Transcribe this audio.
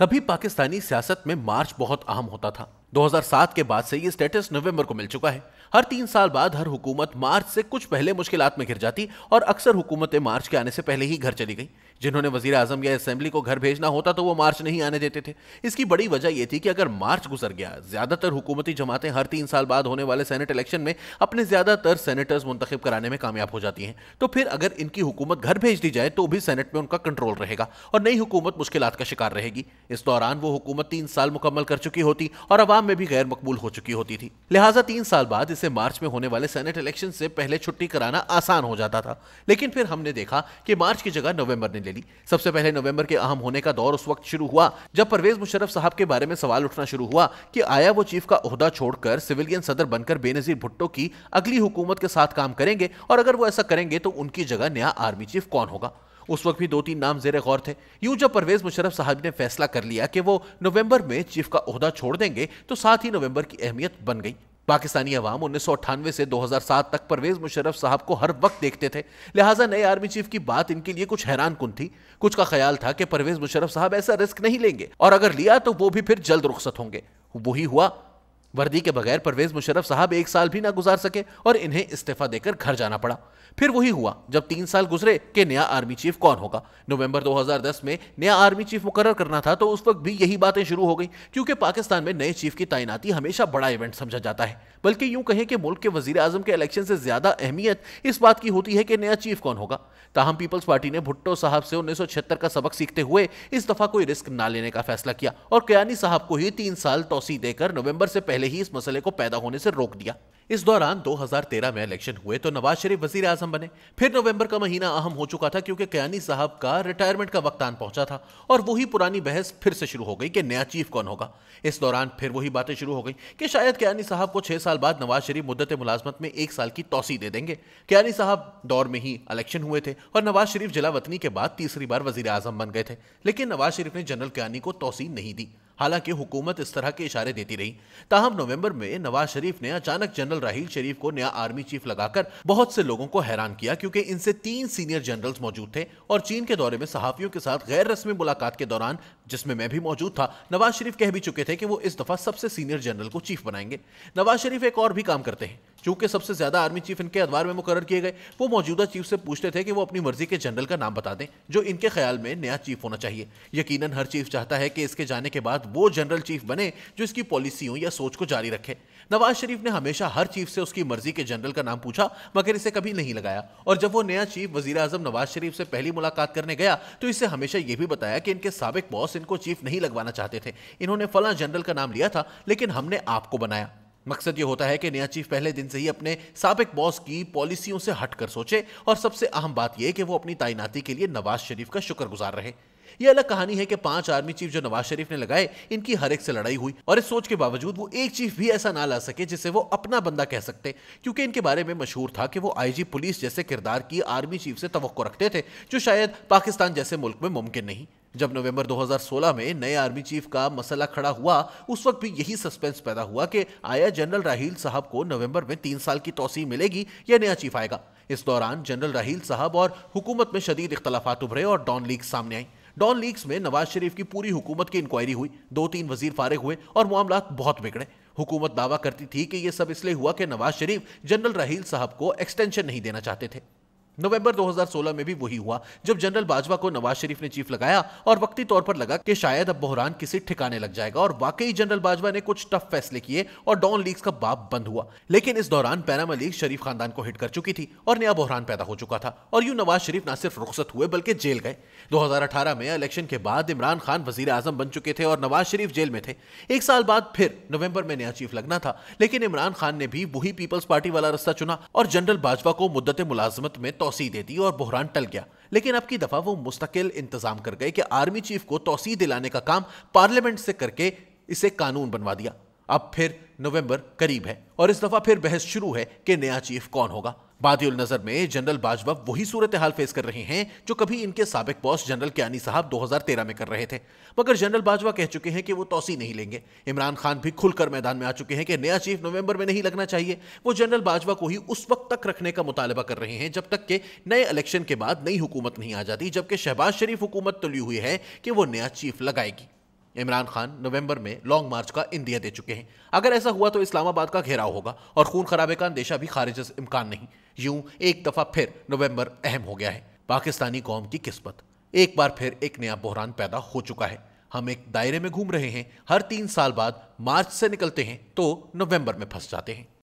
कभी पाकिस्तानी सियासत में मार्च बहुत अहम होता था 2007 के बाद से ये स्टेटस नवंबर को मिल चुका है हर तीन साल बाद हर हुकूमत मार्च से कुछ पहले मुश्किल में घिर जाती और अक्सर हुकूमतें मार्च के आने से पहले ही घर चली गई जिन्होंने वजीर आजम या असेंबली को घर भेजना होता तो वो मार्च नहीं आने देते थे इसकी बड़ी वजह यह थी कि अगर मार्च गुजर गया ज्यादातर हुकूमती जमातें हर तीन साल बाद होने वाले सेनेट इलेक्शन में अपने ज्यादातर सेनेटर्स मुंतखब कराने में कामयाब हो जाती हैं तो फिर अगर इनकी हुकूमत घर भेज दी जाए तो भी सेनेट में उनका कंट्रोल रहेगा और नई हुकूमत मुश्किल का शिकार रहेगी इस दौरान वो हुकूमत तीन साल मुकम्मल कर चुकी होती और अब आवाम में भी गैर मकबूल हो चुकी होती थी लिहाजा तीन साल बाद इसे मार्च में होने वाले सेनेट इलेक्शन से पहले छुट्टी कराना आसान हो जाता था लेकिन फिर हमने देखा कि मार्च की जगह नवंबर ने ले ली सबसे पहले नवंबर के अहम होने का दौर उस वक्त शुरू हुआ जब परवेज मुशरफ साहब के बारे में सवाल उठना शुरू हुआ कि आया वो चीफ का अहदा छोड़कर सिविलियन सदर बनकर बेनजीर भुट्टो की अगली हुकूमत के साथ काम करेंगे और अगर वो ऐसा करेंगे तो उनकी जगह नया आर्मी चीफ कौन होगा उस वक्त भी दो तीन नाम जेर गौर थे यूं जब परवेज मुशरफ साहब ने फैसला कर लिया कि वो नवंबर में चीफ का अहदा छोड़ देंगे तो साथ ही नवंबर की अहमियत बन गई पाकिस्तानी अवाम उन्नीस से 2007 तक परवेज मुशरफ साहब को हर वक्त देखते थे लिहाजा नए आर्मी चीफ की बात इनके लिए कुछ हैरान कन थी कुछ का ख्याल था कि परवेज मुशरफ साहब ऐसा रिस्क नहीं लेंगे और अगर लिया तो वो भी फिर जल्द रुख्सत होंगे वही हुआ वर्दी के बगैर परवेज मुशरफ साहब एक साल भी ना गुजार सके और इन्हें इस्तीफा देकर घर जाना पड़ा फिर वही हुआ जब तीन साल गुजरे कि नया आर्मी चीफ कौन होगा नवंबर 2010 में नया आर्मी चीफ मुकर करना था तो उस वक्त भी यही बातें शुरू हो गई क्योंकि पाकिस्तान में नए चीफ की तैनाती हमेशा बड़ा इवेंट समझा जाता है बल्कि यूं कहें कि मुल्क के वजीर अजम के इलेक्शन से ज्यादा अहमियत इस बात की होती है कि नया चीफ कौन होगा ताहम पीपल्स पार्टी ने भुट्टो साहब से उन्नीस का सबक सीखते हुए इस दफा कोई रिस्क ना लेने का फैसला किया और कयानी साहब को ही तीन साल तोसी देकर नवंबर से पहले पहले ही इस मसले को पैदा होने से रोक दिया इस दौरान 2013 में इलेक्शन हुए तो नवाज शरीफ वजीर आजम बने फिर नवंबर का महीना अहम हो चुका था क्योंकि कयानी साहब का रिटायरमेंट का वक्त आन पहुंचा था और वही पुरानी बहस फिर से शुरू हो गई कि नया चीफ कौन होगा इस दौरान फिर वही बातें शुरू हो गई कि शायद कयानी साहब को छह साल बाद नवाज शरीफ मुद्दत मुलाजमत में एक साल की तोसी दे देंगे कयानी साहब दौर में ही इलेक्शन हुए थे और नवाज शरीफ जिला वतनी के बाद तीसरी बार वजीर आजम बन गए थे लेकिन नवाज शरीफ ने जनरल कयानी को तोसी नहीं दी हालांकि हुकूमत इस तरह के इशारे देती रही ताहम नवंबर में नवाज शरीफ ने अचानक जनरल राहील शरीफ को नया आर्मी चीफ लगाकर बहुत से लोगों को हैरान किया क्योंकि इनसे तीन सीनियर जनरल्स मौजूद थे और चीन के दौरे में सहाफियों के साथ गैर रस्मी मुलाकात के दौरान जिसमें मैं भी मौजूद था नवाज शरीफ कह भी चुके थे कि वो इस दफा सबसे सीनियर जनरल को चीफ बनाएंगे नवाज शरीफ एक और भी काम करते हैं चूंकि सबसे ज़्यादा आर्मी चीफ इनके अदवार में मुकर किए गए वो मौजूदा चीफ से पूछते थे कि वो अपनी मर्जी के जनरल का नाम बता दें जो इनके ख्याल में नया चीफ होना चाहिए यकीनन हर चीफ चाहता है कि इसके जाने के बाद वो जनरल चीफ बने जो इसकी पॉलिसियों या सोच को जारी रखे नवाज शरीफ ने हमेशा हर चीफ से उसकी मर्जी के जनरल का नाम पूछा मगर इसे कभी नहीं लगाया और जब वो नया चीफ वजी अजम नवाज शरीफ से पहली मुलाकात करने गया तो इसे हमेशा ये भी बताया कि इनके सबक बॉस इनको चीफ नहीं लगवाना चाहते थे इन्होंने फला जनरल का नाम लिया था लेकिन हमने आपको बनाया मकसद ये होता है कि नया चीफ पहले दिन से ही अपने सबक बॉस की पॉलिसियों से हटकर सोचे और सबसे अहम बात यह कि वो अपनी तैनाती के लिए नवाज शरीफ का शुक्रगुजार रहे यह अलग कहानी है कि पांच आर्मी चीफ जो नवाज शरीफ ने लगाए इनकी हर एक से लड़ाई हुई और इस सोच के बावजूद वो एक चीफ भी ऐसा ना ला सके जिसे वो अपना बंदा कह सकते क्योंकि इनके बारे में मशहूर था कि वो आईजी पुलिस जैसे किरदार की आर्मी चीफ से तो रखते थे जो शायद पाकिस्तान जैसे मुल्क में मुमकिन नहीं जब नवंबर 2016 में नए आर्मी चीफ का मसला खड़ा हुआ उस वक्त भी यही सस्पेंस पैदा हुआ कि आया जनरल राहील साहब को नवंबर में तीन साल की तोसी मिलेगी या नया चीफ आएगा इस दौरान जनरल राहील साहब और हुकूमत में शदीद इख्तलाफा उभरे और डॉन लीग सामने आई डॉन लीग्स में नवाज शरीफ की पूरी हुकूमत की इंक्वायरी हुई दो तीन वजीर फारिग हुए और मामला बहुत बिगड़े हुकूमत दावा करती थी कि यह सब इसलिए हुआ कि नवाज शरीफ जनरल राहील साहब को एक्सटेंशन नहीं देना चाहते थे नवंबर 2016 में भी वही हुआ जब जनरल बाजवा को नवाज शरीफ ने चीफ लगाया और वक्ती तौर पर लगा कि शायद अब बहरान किसी ठिकाने लग जाएगा और वाकई जनरल बाजवा ने कुछ टफ फैसले किए और डॉन लीग्स का बाप बंद हुआ लेकिन इस दौरान पैनामा लीग शरीफ खानदान को हिट कर चुकी थी और नया बहरान पैदा हो चुका था और यू नवाज शरीफ न सिर्फ रुख्सत हुए बल्कि जेल गए दो में इलेक्शन के बाद इमरान खान वजीर आजम बन चुके थे और नवाज शरीफ जेल में थे एक साल बाद फिर नवंबर में नया चीफ लगना था लेकिन इमरान खान ने भी वही पीपल्स पार्टी वाला रास्ता चुना और जनरल बाजवा को मुद्दत मुलाजमत में तो तोसी दे दी और बहरान टल गया लेकिन अब की दफ़ा वो मुस्तकिल इंतज़ाम कर गए कि आर्मी चीफ को तोसी दिलाने का काम पार्लियामेंट से करके इसे कानून बनवा दिया अब फिर नवंबर करीब है और इस दफ़ा फिर बहस शुरू है कि नया चीफ कौन होगा बादियुल नजर में जनरल बाजवा वही सूरत हाल फेस कर रहे हैं जो कभी इनके सबक बॉस जनरल क्यानी साहब 2013 में कर रहे थे मगर जनरल बाजवा कह चुके हैं कि वो तोसी नहीं लेंगे इमरान खान भी खुलकर मैदान में आ चुके हैं कि नया चीफ नवंबर में नहीं लगना चाहिए वो जनरल बाजवा को ही उस वक्त तक रखने का मुतालबा कर रहे हैं जब तक के नए इलेक्शन के बाद नई हुकूमत नहीं आ जाती जबकि शहबाज शरीफ हुकूमत तुली हुई है कि वो नया चीफ लगाएगी इमरान खान नवंबर में लॉन्ग मार्च का इंडिया दे चुके हैं अगर ऐसा हुआ तो इस्लामाबाद का घेराव होगा और खून खराबे का अंदेशा भी खारिज इम्कान नहीं यूं एक दफ़ा फिर नवंबर अहम हो गया है पाकिस्तानी कौम की किस्मत एक बार फिर एक नया बहरान पैदा हो चुका है हम एक दायरे में घूम रहे हैं हर तीन साल बाद मार्च से निकलते हैं तो नवंबर में फंस जाते हैं